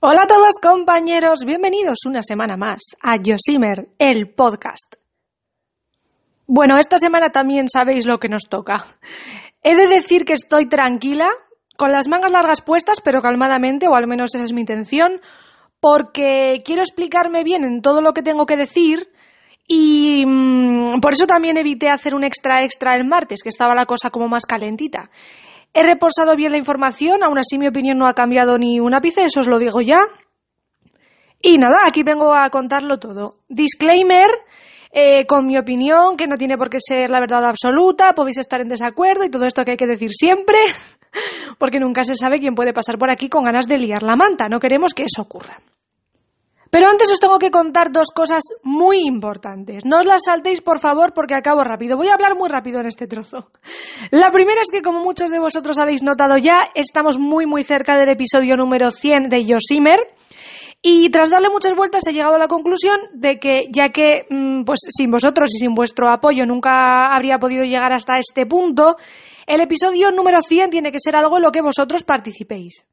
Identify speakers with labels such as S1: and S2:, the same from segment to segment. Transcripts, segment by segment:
S1: Hola a todos compañeros, bienvenidos una semana más a Yosimer, el podcast. Bueno, esta semana también sabéis lo que nos toca. He de decir que estoy tranquila, con las mangas largas puestas, pero calmadamente, o al menos esa es mi intención, porque quiero explicarme bien en todo lo que tengo que decir y mm, por eso también evité hacer un extra extra el martes, que estaba la cosa como más calentita. He reposado bien la información, aún así mi opinión no ha cambiado ni un ápice, eso os lo digo ya. Y nada, aquí vengo a contarlo todo. Disclaimer, eh, con mi opinión, que no tiene por qué ser la verdad absoluta, podéis estar en desacuerdo y todo esto que hay que decir siempre, porque nunca se sabe quién puede pasar por aquí con ganas de liar la manta, no queremos que eso ocurra. Pero antes os tengo que contar dos cosas muy importantes. No os las saltéis, por favor, porque acabo rápido. Voy a hablar muy rápido en este trozo. La primera es que, como muchos de vosotros habéis notado ya, estamos muy, muy cerca del episodio número 100 de Yosimer. Y tras darle muchas vueltas he llegado a la conclusión de que ya que mm, pues sin vosotros y sin vuestro apoyo nunca habría podido llegar hasta este punto, el episodio número 100 tiene que ser algo en lo que vosotros participéis.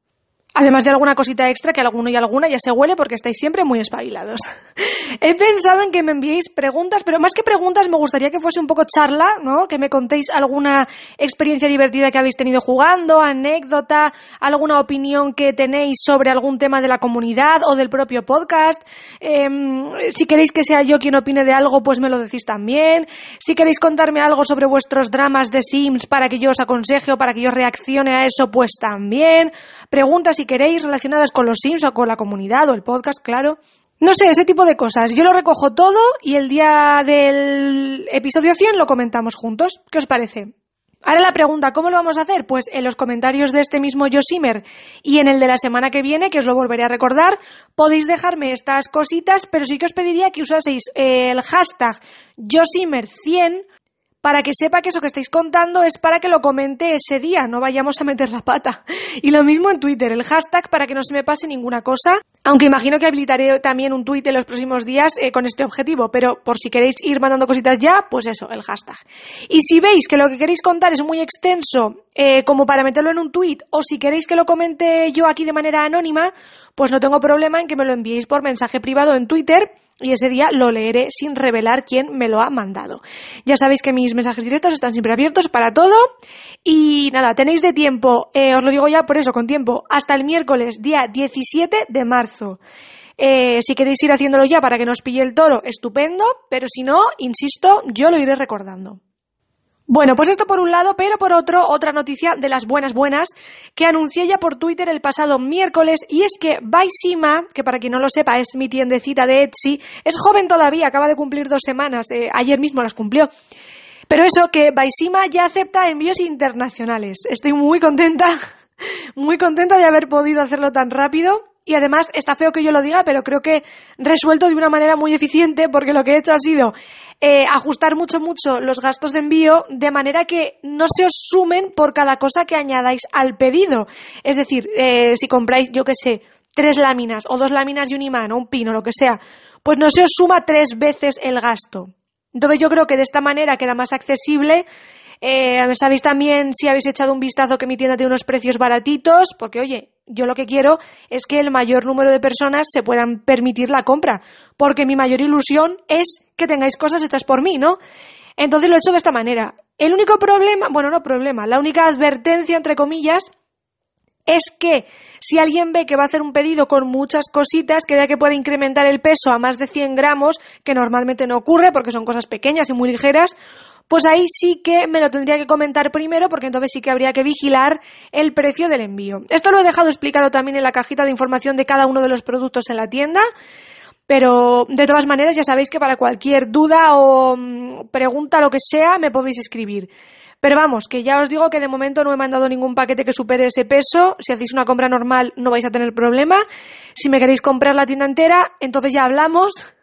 S1: Además de alguna cosita extra que alguno y alguna ya se huele porque estáis siempre muy espabilados. He pensado en que me enviéis preguntas, pero más que preguntas me gustaría que fuese un poco charla, ¿no? Que me contéis alguna experiencia divertida que habéis tenido jugando, anécdota, alguna opinión que tenéis sobre algún tema de la comunidad o del propio podcast. Em, si queréis que sea yo quien opine de algo, pues me lo decís también. Si queréis contarme algo sobre vuestros dramas de Sims para que yo os aconseje o para que yo reaccione a eso, pues también. Preguntas y queréis, relacionadas con los Sims o con la comunidad o el podcast, claro. No sé, ese tipo de cosas. Yo lo recojo todo y el día del episodio 100 lo comentamos juntos. ¿Qué os parece? Ahora la pregunta, ¿cómo lo vamos a hacer? Pues en los comentarios de este mismo Josimer y en el de la semana que viene, que os lo volveré a recordar, podéis dejarme estas cositas, pero sí que os pediría que usaseis el hashtag Josimer100 para que sepa que eso que estáis contando es para que lo comente ese día, no vayamos a meter la pata. Y lo mismo en Twitter, el hashtag para que no se me pase ninguna cosa, aunque imagino que habilitaré también un tweet en los próximos días eh, con este objetivo, pero por si queréis ir mandando cositas ya, pues eso, el hashtag. Y si veis que lo que queréis contar es muy extenso eh, como para meterlo en un tweet, o si queréis que lo comente yo aquí de manera anónima, pues no tengo problema en que me lo enviéis por mensaje privado en Twitter y ese día lo leeré sin revelar quién me lo ha mandado. Ya sabéis que mis mensajes directos están siempre abiertos para todo y nada, tenéis de tiempo, eh, os lo digo ya por eso, con tiempo, hasta el miércoles, día 17 de marzo. Eh, si queréis ir haciéndolo ya para que nos pille el toro, estupendo, pero si no, insisto, yo lo iré recordando. Bueno, pues esto por un lado, pero por otro, otra noticia de las buenas buenas que anuncié ya por Twitter el pasado miércoles y es que Baisima, que para quien no lo sepa es mi tiendecita de Etsy, es joven todavía, acaba de cumplir dos semanas, eh, ayer mismo las cumplió. Pero eso, que Baisima ya acepta envíos internacionales. Estoy muy contenta, muy contenta de haber podido hacerlo tan rápido y además está feo que yo lo diga, pero creo que resuelto de una manera muy eficiente porque lo que he hecho ha sido eh, ajustar mucho, mucho los gastos de envío de manera que no se os sumen por cada cosa que añadáis al pedido. Es decir, eh, si compráis, yo qué sé, tres láminas o dos láminas y un imán o un pino, lo que sea, pues no se os suma tres veces el gasto. Entonces yo creo que de esta manera queda más accesible eh, sabéis también si habéis echado un vistazo que mi tienda tiene unos precios baratitos, porque oye, yo lo que quiero es que el mayor número de personas se puedan permitir la compra, porque mi mayor ilusión es que tengáis cosas hechas por mí, ¿no? Entonces lo he hecho de esta manera. El único problema, bueno, no problema, la única advertencia, entre comillas, es que si alguien ve que va a hacer un pedido con muchas cositas, que vea que puede incrementar el peso a más de 100 gramos, que normalmente no ocurre porque son cosas pequeñas y muy ligeras, pues ahí sí que me lo tendría que comentar primero porque entonces sí que habría que vigilar el precio del envío. Esto lo he dejado explicado también en la cajita de información de cada uno de los productos en la tienda. Pero de todas maneras ya sabéis que para cualquier duda o mm, pregunta, lo que sea, me podéis escribir. Pero vamos, que ya os digo que de momento no he mandado ningún paquete que supere ese peso. Si hacéis una compra normal no vais a tener problema. Si me queréis comprar la tienda entera, entonces ya hablamos.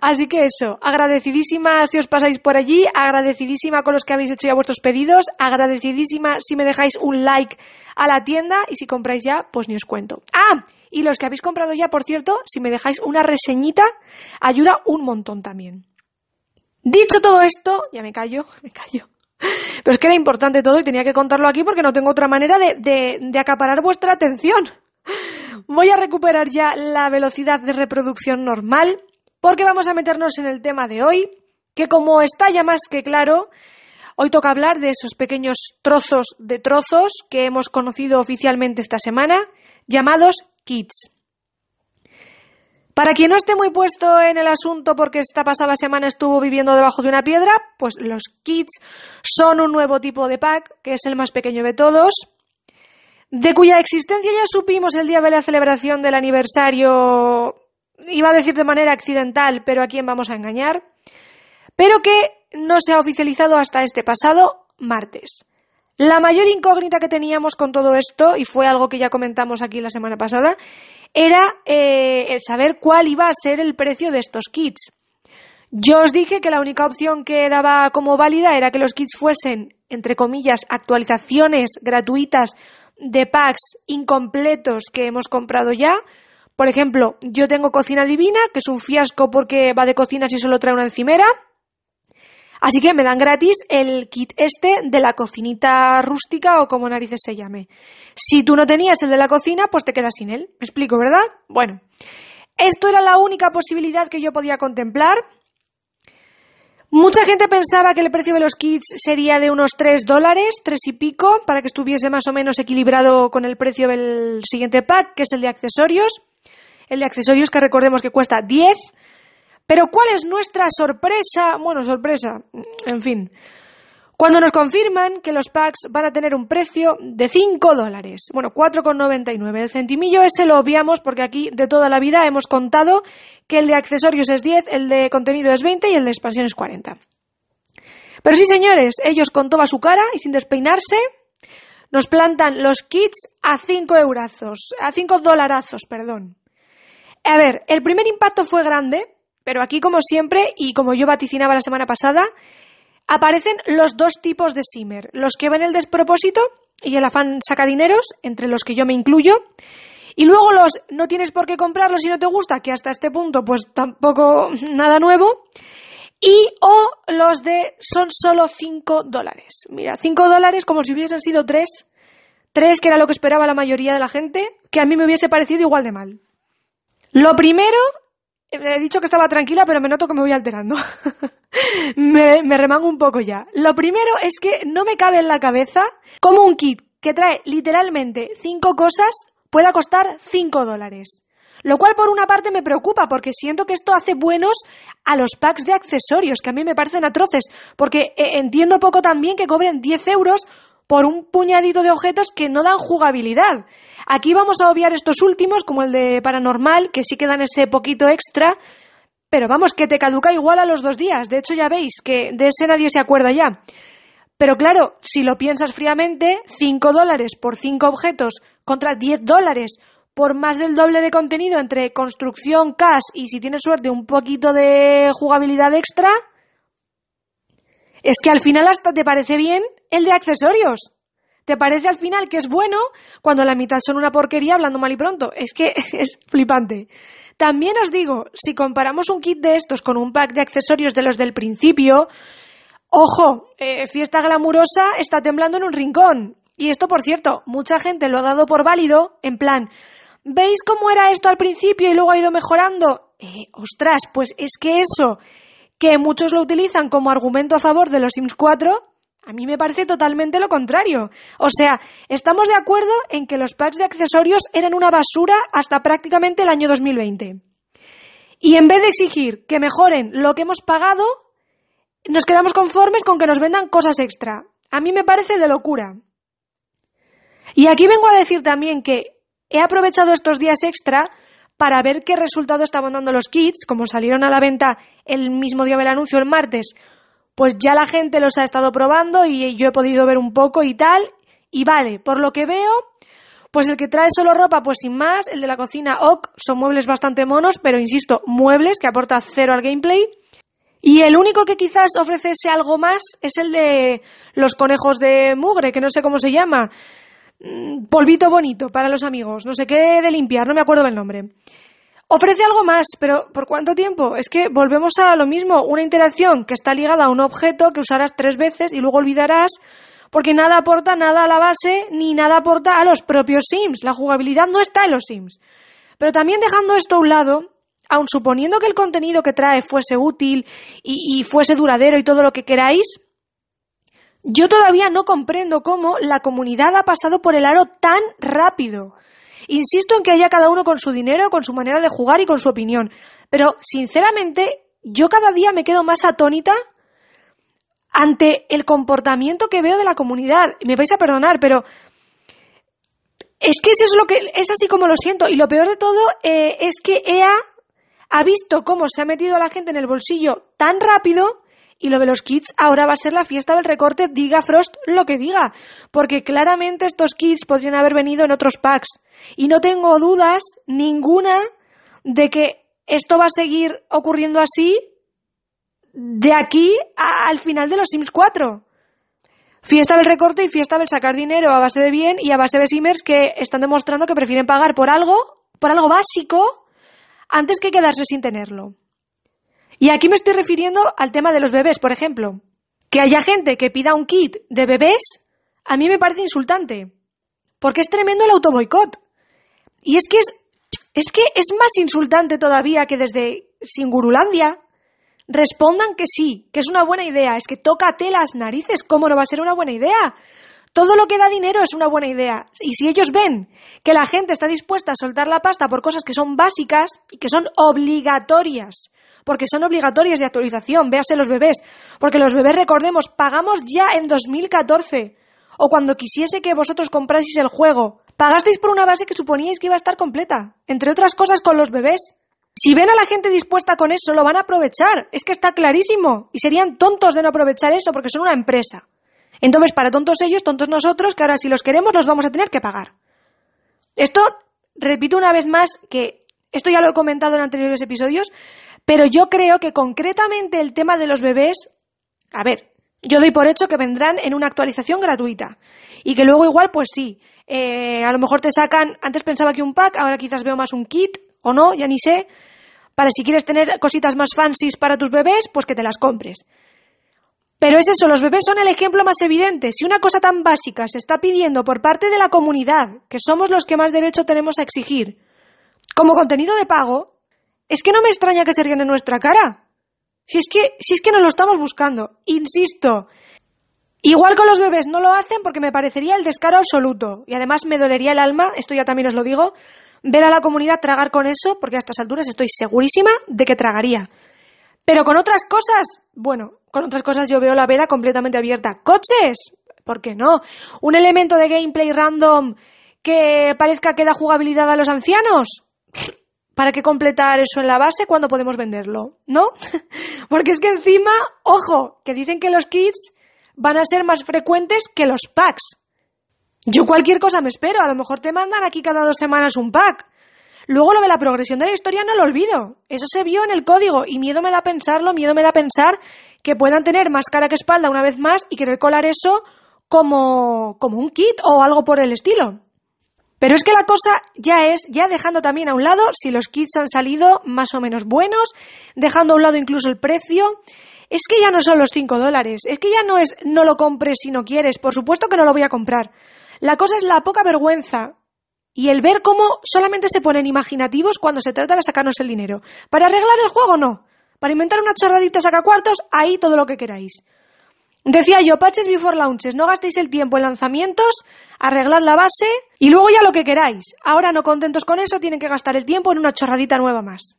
S1: Así que eso, agradecidísima si os pasáis por allí, agradecidísima con los que habéis hecho ya vuestros pedidos, agradecidísima si me dejáis un like a la tienda y si compráis ya, pues ni os cuento. Ah, y los que habéis comprado ya, por cierto, si me dejáis una reseñita, ayuda un montón también. Dicho todo esto, ya me callo, me callo. Pero es que era importante todo y tenía que contarlo aquí porque no tengo otra manera de, acaparar vuestra atención. Voy a recuperar ya la velocidad de reproducción normal porque vamos a meternos en el tema de hoy, que como está ya más que claro, hoy toca hablar de esos pequeños trozos de trozos que hemos conocido oficialmente esta semana, llamados kits. Para quien no esté muy puesto en el asunto porque esta pasada semana estuvo viviendo debajo de una piedra, pues los kits son un nuevo tipo de pack, que es el más pequeño de todos, de cuya existencia ya supimos el día de la celebración del aniversario iba a decir de manera accidental, pero a quién vamos a engañar, pero que no se ha oficializado hasta este pasado martes. La mayor incógnita que teníamos con todo esto, y fue algo que ya comentamos aquí la semana pasada, era eh, el saber cuál iba a ser el precio de estos kits. Yo os dije que la única opción que daba como válida era que los kits fuesen, entre comillas, actualizaciones gratuitas de packs incompletos que hemos comprado ya, por ejemplo, yo tengo Cocina Divina, que es un fiasco porque va de cocina si solo trae una encimera. Así que me dan gratis el kit este de la cocinita rústica o como narices se llame. Si tú no tenías el de la cocina, pues te quedas sin él. ¿Me explico, verdad? Bueno, esto era la única posibilidad que yo podía contemplar. Mucha gente pensaba que el precio de los kits sería de unos 3 dólares, 3 y pico, para que estuviese más o menos equilibrado con el precio del siguiente pack, que es el de accesorios el de accesorios que recordemos que cuesta 10. Pero ¿cuál es nuestra sorpresa? Bueno, sorpresa, en fin. Cuando nos confirman que los packs van a tener un precio de 5 dólares, bueno, 4,99. El centimillo ese lo obviamos porque aquí de toda la vida hemos contado que el de accesorios es 10, el de contenido es 20 y el de expansión es 40. Pero sí, señores, ellos con toda su cara y sin despeinarse nos plantan los kits a 5 eurazos, a 5 dolarazos, perdón. A ver, el primer impacto fue grande, pero aquí como siempre y como yo vaticinaba la semana pasada, aparecen los dos tipos de Simmer, los que ven el despropósito y el afán saca dineros, entre los que yo me incluyo, y luego los no tienes por qué comprarlos si no te gusta, que hasta este punto pues tampoco nada nuevo. Y o los de son solo 5 dólares. Mira, 5 dólares como si hubiesen sido 3. 3 que era lo que esperaba la mayoría de la gente, que a mí me hubiese parecido igual de mal. Lo primero, eh, he dicho que estaba tranquila, pero me noto que me voy alterando. me, remango un poco ya. Lo primero es que no me cabe en la cabeza cómo un kit que trae literalmente cinco cosas pueda costar 5 dólares. Lo cual por una parte me preocupa porque siento que esto hace buenos a los packs de accesorios, que a mí me parecen atroces, porque eh, entiendo poco también que cobren 10 euros por un puñadito de objetos que no dan jugabilidad. Aquí vamos a obviar estos últimos, como el de Paranormal, que sí que dan ese poquito extra, pero vamos, que te caduca igual a los dos días. De hecho, ya veis que de ese nadie se acuerda ya. Pero claro, si lo piensas fríamente, 5 dólares por 5 objetos contra 10 dólares por más del doble de contenido entre construcción, cash y si tienes suerte un poquito de jugabilidad extra, es que al final hasta te parece bien el de accesorios. ¿Te parece al final que es bueno cuando la mitad son una porquería hablando mal y pronto? Es que es flipante. También os digo, si comparamos un kit de estos con un pack de accesorios de los del principio, ojo, eh, fiesta glamurosa está temblando en un rincón. Y esto, por cierto, mucha gente lo ha dado por válido, en plan, ¿veis cómo era esto al principio y luego ha ido mejorando? Eh, ostras, pues es que eso que muchos lo utilizan como argumento a favor de los Sims 4, a mí me parece totalmente lo contrario. O sea, estamos de acuerdo en que los packs de accesorios eran una basura hasta prácticamente el año 2020. Y en vez de exigir que mejoren lo que hemos pagado, nos quedamos conformes con que nos vendan cosas extra. A mí me parece de locura. Y aquí vengo a decir también que he aprovechado estos días extra para ver qué resultado estaban dando los kits, como salieron a la venta el mismo día del anuncio, el martes, pues ya la gente los ha estado probando y yo he podido ver un poco y tal, y vale, por lo que veo, pues el que trae solo ropa, pues sin más, el de la cocina, ok, son muebles bastante monos, pero insisto, muebles que aporta cero al gameplay. Y el único que quizás ofrece algo más es el de los conejos de mugre, que no sé cómo se llama. Mm, polvito bonito para los amigos, no sé qué de limpiar, no me acuerdo del nombre. Ofrece algo más, pero ¿por cuánto tiempo? Es que volvemos a lo mismo, una interacción que está ligada a un objeto que usarás tres veces y luego olvidarás, porque nada aporta nada a la base ni nada aporta a los propios Sims. La jugabilidad no está en los Sims. Pero también dejando esto a un lado, aun suponiendo que el contenido que trae fuese útil y, y fuese duradero y todo lo que queráis, yo todavía no comprendo cómo la comunidad ha pasado por el aro tan rápido. Insisto en que haya cada uno con su dinero, con su manera de jugar y con su opinión. Pero, sinceramente, yo cada día me quedo más atónita ante el comportamiento que veo de la comunidad. Me vais a perdonar, pero es que eso es lo que es así como lo siento. Y lo peor de todo eh, es que EA ha visto cómo se ha metido a la gente en el bolsillo tan rápido y lo de los kits ahora va a ser la fiesta del recorte, diga Frost lo que diga, porque claramente estos kits podrían haber venido en otros packs. Y no tengo dudas ninguna de que esto va a seguir ocurriendo así de aquí al final de los Sims 4. Fiesta del recorte y fiesta del sacar dinero a base de bien y a base de simmers que están demostrando que prefieren pagar por algo, por algo básico, antes que quedarse sin tenerlo. Y aquí me estoy refiriendo al tema de los bebés, por ejemplo. Que haya gente que pida un kit de bebés, a mí me parece insultante. Porque es tremendo el autoboicot. Y es que es, es que es más insultante todavía que desde Singurulandia respondan que sí, que es una buena idea. Es que tócate las narices, ¿cómo no va a ser una buena idea? Todo lo que da dinero es una buena idea. Y si ellos ven que la gente está dispuesta a soltar la pasta por cosas que son básicas y que son obligatorias porque son obligatorias de actualización, véase los bebés, porque los bebés, recordemos, pagamos ya en 2014, o cuando quisiese que vosotros compraseis el juego, pagasteis por una base que suponíais que iba a estar completa, entre otras cosas con los bebés. Si ven a la gente dispuesta con eso, lo van a aprovechar, es que está clarísimo, y serían tontos de no aprovechar eso porque son una empresa. Entonces, para tontos ellos, tontos nosotros, que ahora si los queremos los vamos a tener que pagar. Esto, repito una vez más, que esto ya lo he comentado en anteriores episodios, pero yo creo que concretamente el tema de los bebés, a ver, yo doy por hecho que vendrán en una actualización gratuita y que luego igual, pues sí, eh, a lo mejor te sacan, antes pensaba que un pack, ahora quizás veo más un kit o no, ya ni sé, para si quieres tener cositas más fancies para tus bebés, pues que te las compres. Pero es eso, los bebés son el ejemplo más evidente. Si una cosa tan básica se está pidiendo por parte de la comunidad, que somos los que más derecho tenemos a exigir, como contenido de pago, es que no me extraña que se rían en nuestra cara. Si es que, si es que no lo estamos buscando, insisto. Igual con los bebés no lo hacen porque me parecería el descaro absoluto. Y además me dolería el alma, esto ya también os lo digo, ver a la comunidad tragar con eso, porque a estas alturas estoy segurísima de que tragaría. Pero con otras cosas, bueno, con otras cosas yo veo la veda completamente abierta. ¡Coches! ¿Por qué no? Un elemento de gameplay random que parezca que da jugabilidad a los ancianos. ¿Para qué completar eso en la base cuando podemos venderlo? ¿No? Porque es que encima, ojo, que dicen que los kits van a ser más frecuentes que los packs. Yo cualquier cosa me espero, a lo mejor te mandan aquí cada dos semanas un pack. Luego lo de la progresión de la historia no lo olvido. Eso se vio en el código y miedo me da pensarlo, miedo me da pensar que puedan tener más cara que espalda una vez más y querer colar eso como, como un kit o algo por el estilo. Pero es que la cosa ya es, ya dejando también a un lado si los kits han salido más o menos buenos, dejando a un lado incluso el precio, es que ya no son los 5 dólares, es que ya no es no lo compres si no quieres, por supuesto que no lo voy a comprar. La cosa es la poca vergüenza y el ver cómo solamente se ponen imaginativos cuando se trata de sacarnos el dinero. Para arreglar el juego no, para inventar una chorradita saca cuartos, ahí todo lo que queráis. Decía yo, patches before launches, no gastéis el tiempo en lanzamientos, arreglad la base y luego ya lo que queráis. Ahora no contentos con eso, tienen que gastar el tiempo en una chorradita nueva más.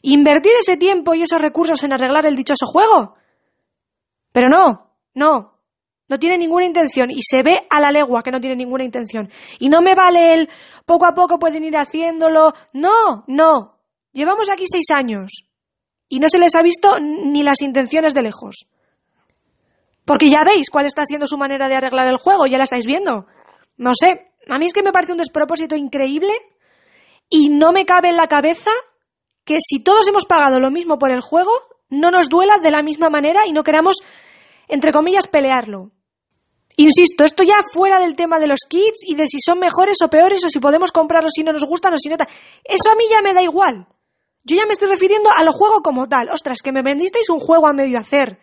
S1: Invertid ese tiempo y esos recursos en arreglar el dichoso juego. Pero no, no, no tiene ninguna intención y se ve a la legua que no tiene ninguna intención. Y no me vale el poco a poco pueden ir haciéndolo. No, no. Llevamos aquí seis años y no se les ha visto ni las intenciones de lejos. Porque ya veis cuál está siendo su manera de arreglar el juego, ya la estáis viendo. No sé, a mí es que me parece un despropósito increíble y no me cabe en la cabeza que si todos hemos pagado lo mismo por el juego, no nos duela de la misma manera y no queramos, entre comillas, pelearlo. Insisto, esto ya fuera del tema de los kits y de si son mejores o peores o si podemos comprarlos si no nos gustan o si no Eso a mí ya me da igual. Yo ya me estoy refiriendo al juego como tal. Ostras, que me vendisteis un juego a medio hacer.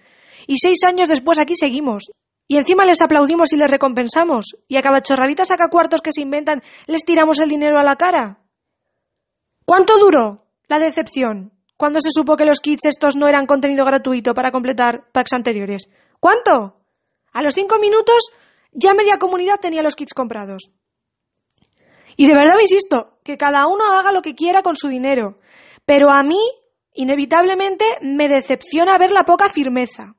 S1: Y seis años después aquí seguimos. Y encima les aplaudimos y les recompensamos. Y a chorrabita saca cuartos que se inventan, les tiramos el dinero a la cara. ¿Cuánto duró la decepción cuando se supo que los kits estos no eran contenido gratuito para completar packs anteriores? ¿Cuánto? A los cinco minutos ya media comunidad tenía los kits comprados. Y de verdad me insisto, que cada uno haga lo que quiera con su dinero. Pero a mí, inevitablemente, me decepciona ver la poca firmeza.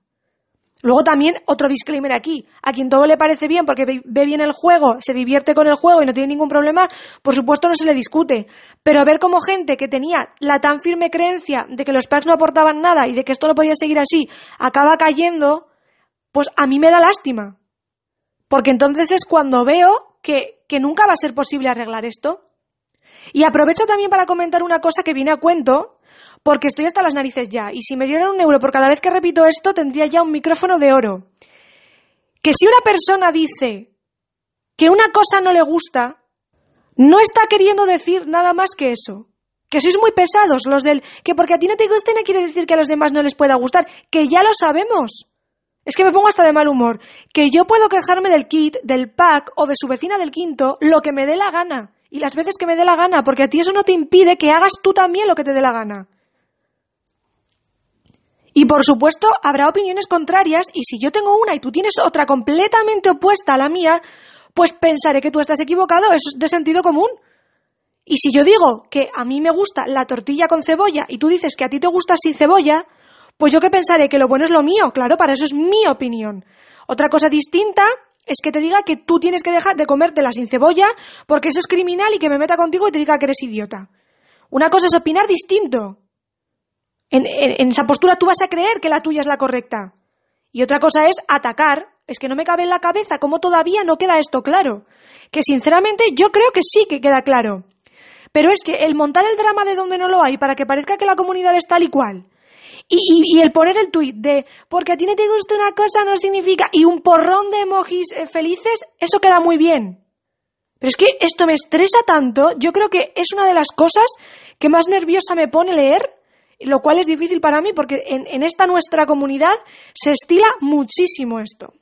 S1: Luego también otro disclaimer aquí, a quien todo le parece bien porque ve bien el juego, se divierte con el juego y no tiene ningún problema, por supuesto no se le discute, pero ver como gente que tenía la tan firme creencia de que los packs no aportaban nada y de que esto no podía seguir así, acaba cayendo, pues a mí me da lástima. Porque entonces es cuando veo que, que nunca va a ser posible arreglar esto. Y aprovecho también para comentar una cosa que viene a cuento, porque estoy hasta las narices ya, y si me dieran un euro por cada vez que repito esto, tendría ya un micrófono de oro. Que si una persona dice que una cosa no le gusta, no está queriendo decir nada más que eso. Que sois muy pesados los del que porque a ti no te guste no quiere decir que a los demás no les pueda gustar, que ya lo sabemos. Es que me pongo hasta de mal humor, que yo puedo quejarme del kit, del pack o de su vecina del quinto lo que me dé la gana y las veces que me dé la gana, porque a ti eso no te impide que hagas tú también lo que te dé la gana. Y por supuesto, habrá opiniones contrarias y si yo tengo una y tú tienes otra completamente opuesta a la mía, pues pensaré que tú estás equivocado, eso es de sentido común. Y si yo digo que a mí me gusta la tortilla con cebolla y tú dices que a ti te gusta sin cebolla, pues yo que pensaré que lo bueno es lo mío, claro, para eso es mi opinión. Otra cosa distinta es que te diga que tú tienes que dejar de comértela sin cebolla porque eso es criminal y que me meta contigo y te diga que eres idiota. Una cosa es opinar distinto en, esa postura tú vas a creer que la tuya es la correcta. Y otra cosa es atacar. Es que no me cabe en la cabeza cómo todavía no queda esto claro. Que sinceramente yo creo que sí que queda claro. Pero es que el montar el drama de donde no lo hay para que parezca que la comunidad es tal y cual. Y, y el poner el tuit de porque a ti no te gusta una cosa no significa y un porrón de emojis eh, felices, eso queda muy bien. Pero es que esto me estresa tanto, yo creo que es una de las cosas que más nerviosa me pone leer lo cual es difícil para mí porque en, esta nuestra comunidad se estila muchísimo esto.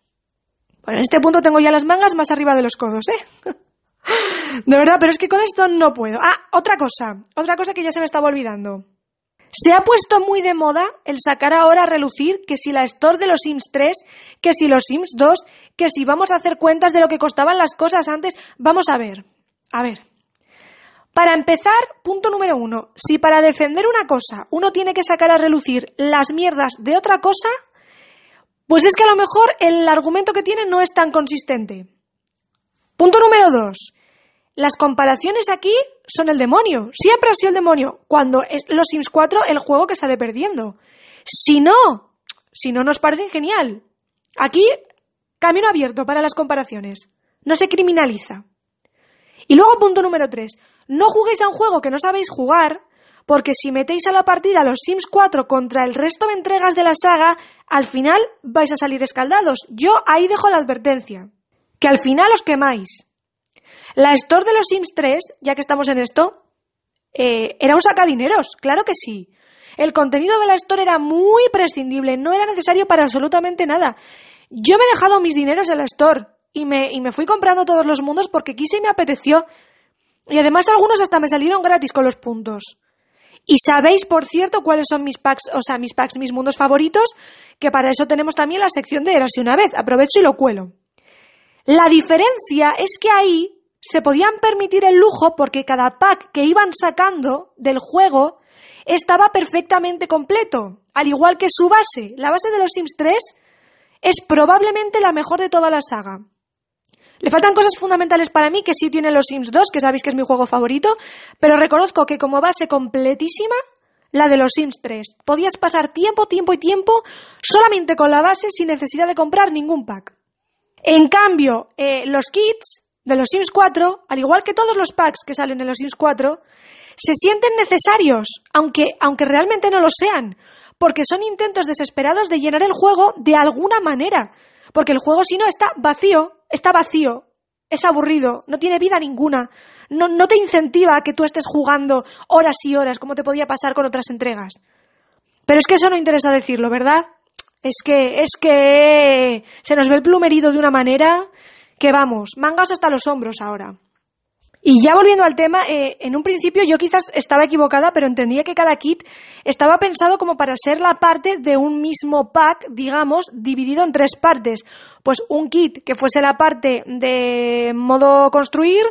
S1: Bueno, en este punto tengo ya las mangas más arriba de los codos, ¿eh? De verdad, pero es que con esto no puedo. Ah, otra cosa, otra cosa que ya se me estaba olvidando. Se ha puesto muy de moda el sacar ahora a relucir que si la Store de los Sims 3, que si los Sims 2, que si vamos a hacer cuentas de lo que costaban las cosas antes, vamos a ver. A ver, para empezar, punto número uno, si para defender una cosa uno tiene que sacar a relucir las mierdas de otra cosa, pues es que a lo mejor el argumento que tiene no es tan consistente. Punto número dos, las comparaciones aquí son el demonio, siempre ha sido el demonio, cuando es los Sims 4 el juego que sale perdiendo. Si no, si no nos parecen genial. Aquí, camino abierto para las comparaciones. No se criminaliza. Y luego punto número tres, no juguéis a un juego que no sabéis jugar, porque si metéis a la partida los Sims 4 contra el resto de entregas de la saga, al final vais a salir escaldados. Yo ahí dejo la advertencia. Que al final os quemáis. La Store de los Sims 3, ya que estamos en esto, eh, era un sacadineros, claro que sí. El contenido de la Store era muy prescindible, no era necesario para absolutamente nada. Yo me he dejado mis dineros en la Store y me, y me fui comprando todos los mundos porque quise y me apeteció. Y además algunos hasta me salieron gratis con los puntos. Y sabéis, por cierto, cuáles son mis packs, o sea, mis packs, mis mundos favoritos, que para eso tenemos también la sección de y una vez. Aprovecho y lo cuelo. La diferencia es que ahí se podían permitir el lujo porque cada pack que iban sacando del juego estaba perfectamente completo, al igual que su base. La base de los Sims 3 es probablemente la mejor de toda la saga. Le faltan cosas fundamentales para mí que sí tiene los Sims 2, que sabéis que es mi juego favorito, pero reconozco que como base completísima, la de los Sims 3. Podías pasar tiempo, tiempo y tiempo solamente con la base sin necesidad de comprar ningún pack. En cambio, eh, los kits de los Sims 4, al igual que todos los packs que salen en los Sims 4, se sienten necesarios, aunque, aunque realmente no lo sean, porque son intentos desesperados de llenar el juego de alguna manera, porque el juego si no está vacío está vacío, es aburrido, no tiene vida ninguna, no, no te incentiva a que tú estés jugando horas y horas como te podía pasar con otras entregas. Pero es que eso no interesa decirlo, ¿verdad? Es que, es que se nos ve el plumerido de una manera que vamos, mangas hasta los hombros ahora. Y ya volviendo al tema, eh, en un principio yo quizás estaba equivocada, pero entendía que cada kit estaba pensado como para ser la parte de un mismo pack, digamos, dividido en tres partes. Pues un kit que fuese la parte de modo construir,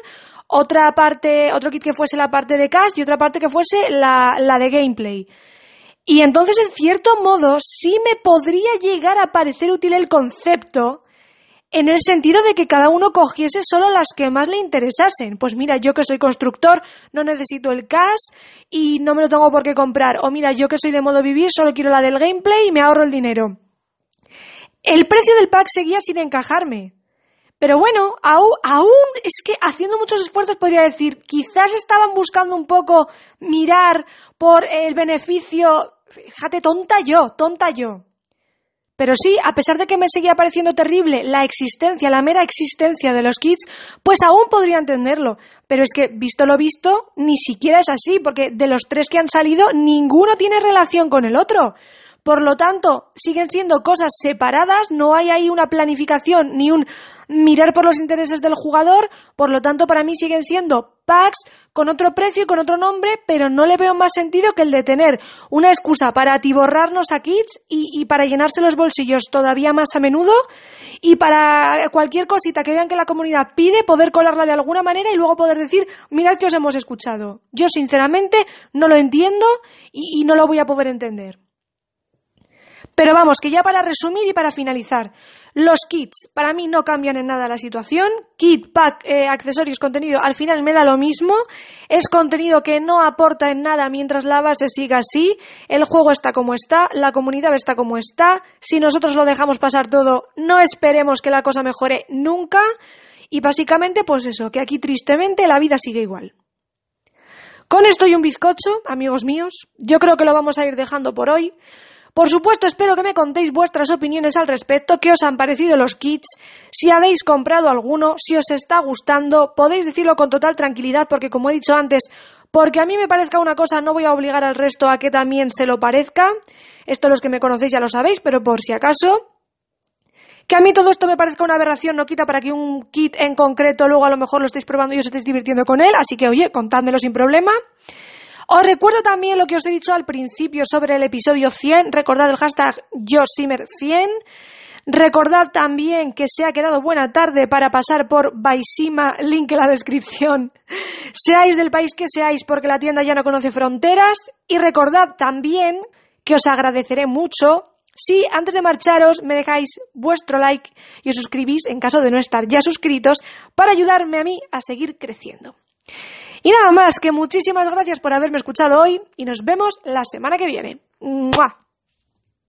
S1: otra parte, otro kit que fuese la parte de cast y otra parte que fuese la, la de gameplay. Y entonces, en cierto modo, sí me podría llegar a parecer útil el concepto en el sentido de que cada uno cogiese solo las que más le interesasen. Pues mira, yo que soy constructor, no necesito el cash y no me lo tengo por qué comprar. O mira, yo que soy de modo vivir, solo quiero la del gameplay y me ahorro el dinero. El precio del pack seguía sin encajarme. Pero bueno, aún, es que haciendo muchos esfuerzos podría decir, quizás estaban buscando un poco mirar por el beneficio, fíjate, tonta yo, tonta yo. Pero sí, a pesar de que me seguía pareciendo terrible la existencia, la mera existencia de los kids, pues aún podría entenderlo. Pero es que, visto lo visto, ni siquiera es así, porque de los tres que han salido, ninguno tiene relación con el otro. Por lo tanto, siguen siendo cosas separadas, no hay ahí una planificación ni un mirar por los intereses del jugador, por lo tanto, para mí siguen siendo packs con otro precio y con otro nombre, pero no le veo más sentido que el de tener una excusa para atiborrarnos a kids y, para llenarse los bolsillos todavía más a menudo y para cualquier cosita que vean que la comunidad pide, poder colarla de alguna manera y luego poder decir, mirad que os hemos escuchado. Yo, sinceramente, no lo entiendo y no lo voy a poder entender. Pero vamos, que ya para resumir y para finalizar, los kits para mí no cambian en nada la situación. Kit, pack, eh, accesorios, contenido, al final me da lo mismo. Es contenido que no aporta en nada mientras la base siga así. El juego está como está, la comunidad está como está. Si nosotros lo dejamos pasar todo, no esperemos que la cosa mejore nunca. Y básicamente, pues eso, que aquí tristemente la vida sigue igual. Con esto y un bizcocho, amigos míos, yo creo que lo vamos a ir dejando por hoy. Por supuesto, espero que me contéis vuestras opiniones al respecto, qué os han parecido los kits, si habéis comprado alguno, si os está gustando, podéis decirlo con total tranquilidad porque, como he dicho antes, porque a mí me parezca una cosa, no voy a obligar al resto a que también se lo parezca. Esto los que me conocéis ya lo sabéis, pero por si acaso. Que a mí todo esto me parezca una aberración no quita para que un kit en concreto luego a lo mejor lo estéis probando y os estéis divirtiendo con él, así que oye, contádmelo sin problema. Os recuerdo también lo que os he dicho al principio sobre el episodio 100. Recordad el hashtag YoSimmer100. Recordad también que se ha quedado buena tarde para pasar por Baisima, link en la descripción. Seáis del país que seáis porque la tienda ya no conoce fronteras. Y recordad también que os agradeceré mucho si antes de marcharos me dejáis vuestro like y os suscribís en caso de no estar ya suscritos para ayudarme a mí a seguir creciendo. Y nada más, que muchísimas gracias por haberme escuchado hoy y nos vemos la semana que viene.